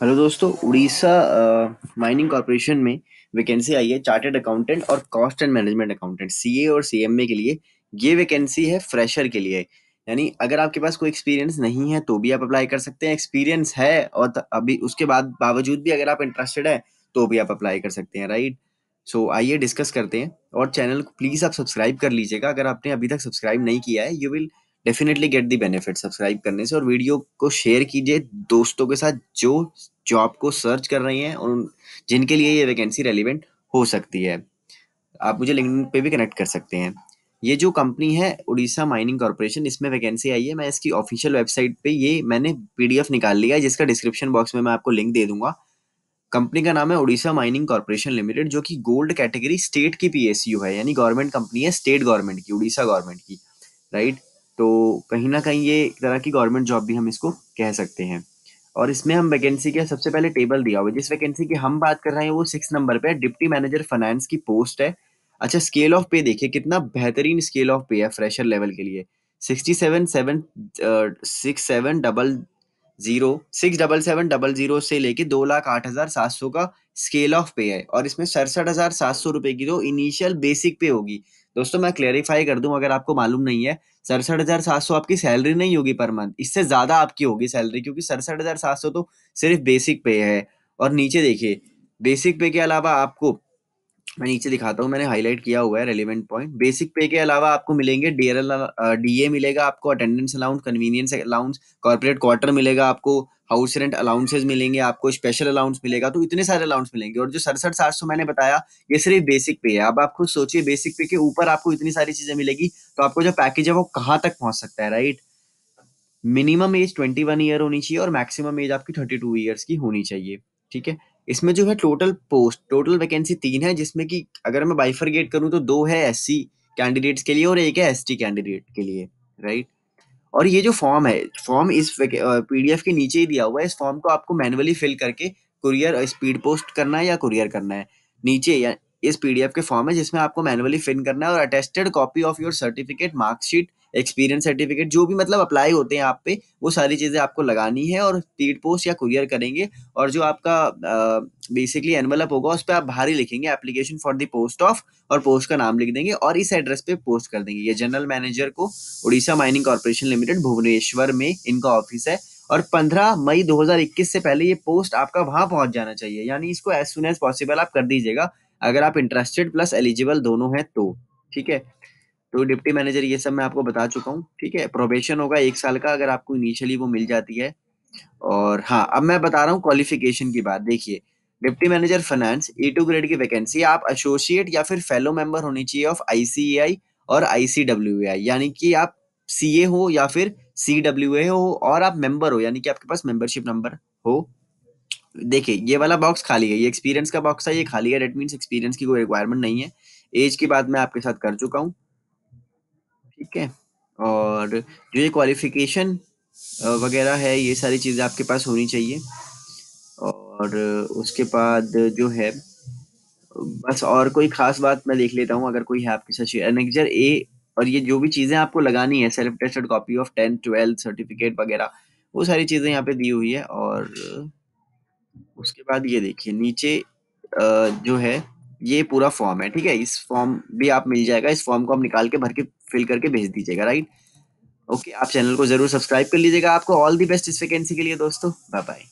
hello दोस्तों Orissa mining corporation में vacancy आई है चार्टेड अकाउंटेंट और cost and management accountant CA और सीएमए के लिए ये वैकेंसी है फ्रेशर के लिए यानी अगर आपके पास कोई एक्सपीरियंस नहीं है तो भी आप अप्लाई कर सकते हैं एक्सपीरियंस है और अभी उसके बाद बावजूद भी अगर आप इंटरेस्टेड है तो भी आप अप्लाई कर सकते हैं राइट सो आइए डिस्कस करते हैं और चैनल को प्लीज़ आप सब्सक्राइब कर लीजिएगा अगर आपने अभी तक सब्सक्राइब नहीं किया है you will definitely get the benefit subscribe करने से और वीडियो को शेयर कीजिए दोस्तों के साथ जो जॉब को सर्च कर रहे हैं और जिनके लिए ये वैकेंसी रेलिवेंट हो सकती है आप मुझे लिंक पे भी कनेक्ट कर सकते हैं ये जो कंपनी है उड़ीसा माइनिंग कॉरपोरेशन इसमें वैकेंसी आई है मैं इसकी ऑफिशियल वेबसाइट पे ये मैंने पीडीएफ निकाल लिया है जिसका डिस्क्रिप्शन बॉक्स में मैं आपको लिंक दे दूंगा कंपनी का नाम है उड़ीसा माइनिंग कॉरपोरेशन लिमिटेड जो कि गोल्ड कैटेगरी स्टेट की पीएसयू है यानी गवर्नमेंट कंपनी है स्टेट गवर्नमेंट की उड़ीसा गवर्नमेंट की राइट तो कहीं ना कहीं ये एक तरह की गवर्नमेंट जॉब भी हम इसको कह सकते हैं और इसमें हम वैकेंसी के सबसे पहले टेबल दिया हुआ है जिस वैकेंसी की हम बात कर रहे हैं वो सिक्स नंबर पे डिप्टी मैनेजर फाइनेंस की पोस्ट है अच्छा स्केल ऑफ पे देखिए कितना बेहतरीन स्केल ऑफ पे है फ्रेशर लेवल के लिए sixty seven seven six seven double zero six double seven double zero से लेके दो लाख आठ हज़ार सात सौ का स्केल ऑफ पे है और इसमें सड़सठ हज़ार सात सौ रुपए की तो इनिशियल बेसिक पे होगी दोस्तों मैं क्लेरिफाई कर दूं अगर आपको मालूम नहीं है सड़सठ हजार सात सौ आपकी सैलरी नहीं होगी पर मंथ इससे ज्यादा आपकी होगी सैलरी क्योंकि सड़सठ हजार सात सौ तो सिर्फ बेसिक पे है और नीचे देखिए बेसिक पे के अलावा आपको मैं नीचे दिखाता हूँ मैंने हाईलाइट किया हुआ है रेलिवेंट पॉइंट बेसिक पे के अलावा आपको मिलेंगे डी डीए मिलेगा आपको attendance allowance conveyance allowance corporate quarter मिलेगा आपको हाउस रेंट अलाउंसेज मिलेंगे आपको स्पेशल अलाउंस मिलेगा तो इतने सारे अलाउंस मिलेंगे और जो सड़सठ सात सौ मैंने बताया ये सिर्फ बेसिक पे है अब आप खुद सोचिए बेसिक पे के ऊपर आपको इतनी सारी चीजें मिलेगी तो आपको जो पैकेज है वो कहाँ तक पहुंच सकता है right minimum age twenty one year होनी चाहिए और मैक्सिमम एज आपकी थर्टी टू ईयर्स की होनी चाहिए ठीक है इसमें जो है टोटल पोस्ट टोटल वैकेंसी तीन है जिसमें कि अगर मैं बाइफरगेट करूँ तो दो है एस कैंडिडेट्स के लिए और एक है एस कैंडिडेट के लिए राइट और ये जो फॉर्म है फॉर्म इस पीडीएफ के नीचे ही दिया हुआ है इस फॉर्म को आपको मैनुअली फिल करके कुरियर स्पीड पोस्ट करना है या कुरियर करना है नीचे या इस पीडीएफ के फॉर्म है जिसमें आपको मैनुअली फिल करना है और attested copy of your certificate marksheet experience certificate जो भी मतलब अप्लाई होते हैं आप पे वो सारी चीज़ें आपको लगानी है और पीड पोस्ट या कुरियर करेंगे और जो आपका बेसिकली एनवलप होगा उस पर आप भारी लिखेंगे application for the post of और पोस्ट का नाम लिख देंगे और इस एड्रेस पे पोस्ट कर देंगे ये जनरल मैनेजर को Orissa mining corporation limited Bhubaneswar में इनका ऑफिस है और 15 मई 2021 से पहले ये पोस्ट आपका वहां पहुंच जाना चाहिए यानी इसको एज सुन एज पॉसिबल आप कर दीजिएगा अगर आप इंटरेस्टेड प्लस एलिजिबल दोनों हैं तो ठीक है तो डिप्टी मैनेजर ये सब मैं आपको बता चुका हूँ ठीक है प्रोबेशन होगा एक साल का अगर आपको इनिशियली वो मिल जाती है और हाँ अब मैं बता रहा हूँ क्वालिफिकेशन की बात देखिए deputy manager finance A two grade की वैकेंसी आप एसोसिएट या फिर फेलो मेंबर होनी चाहिए ऑफ आई और आई यानी कि आप सी हो या फिर सी हो और आप मेंबर हो यानी कि आपके पास मेंबरशिप नंबर हो देखिए ये वाला बॉक्स खाली है ये एक्सपीरियंस का बॉक्स है ये खाली है डेट मीन्स एक्सपीरियंस की कोई रिक्वायरमेंट नहीं है एज की बात मैं आपके साथ कर चुका हूँ ठीक है और जो ये क्वालिफिकेशन वगैरह है ये सारी चीज़ें आपके पास होनी चाहिए और उसके बाद जो है बस और कोई खास बात मैं देख लेता हूँ अगर कोई है आपके साथ एनेक्जर ए और ये जो भी चीज़ें आपको लगानी है self tested copy of tenth twelfth certificate वगैरह वो सारी चीज़ें यहाँ पे दी हुई है और उसके बाद ये देखिए नीचे जो है ये पूरा फॉर्म है ठीक है इस फॉर्म भी आप मिल जाएगा इस फॉर्म को आप निकाल के भर के फिल करके भेज दीजिएगा राइट ओके आप चैनल को जरूर सब्सक्राइब कर लीजिएगा आपको ऑल दी बेस्ट इस वैकेंसी के लिए दोस्तों बाय बाय